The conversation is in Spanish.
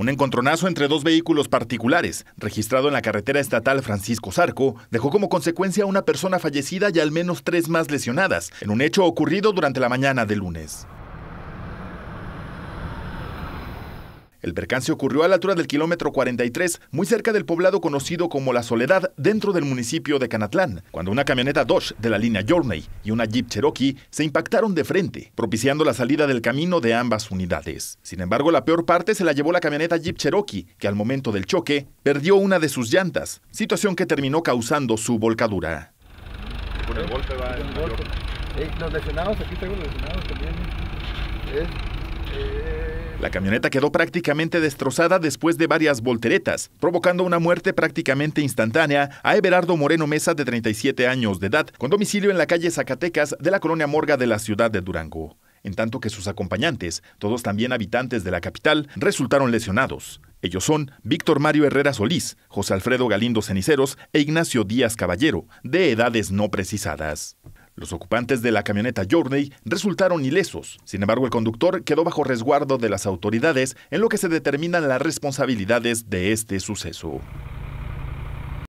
Un encontronazo entre dos vehículos particulares, registrado en la carretera estatal Francisco Zarco, dejó como consecuencia una persona fallecida y al menos tres más lesionadas, en un hecho ocurrido durante la mañana de lunes. El percance ocurrió a la altura del kilómetro 43, muy cerca del poblado conocido como La Soledad, dentro del municipio de Canatlán, cuando una camioneta Dodge de la línea Journey y una Jeep Cherokee se impactaron de frente, propiciando la salida del camino de ambas unidades. Sin embargo, la peor parte se la llevó la camioneta Jeep Cherokee, que al momento del choque perdió una de sus llantas, situación que terminó causando su volcadura. La camioneta quedó prácticamente destrozada después de varias volteretas, provocando una muerte prácticamente instantánea a Everardo Moreno Mesa, de 37 años de edad, con domicilio en la calle Zacatecas de la colonia Morga de la ciudad de Durango. En tanto que sus acompañantes, todos también habitantes de la capital, resultaron lesionados. Ellos son Víctor Mario Herrera Solís, José Alfredo Galindo Ceniceros e Ignacio Díaz Caballero, de edades no precisadas. Los ocupantes de la camioneta Journey resultaron ilesos. Sin embargo, el conductor quedó bajo resguardo de las autoridades en lo que se determinan las responsabilidades de este suceso.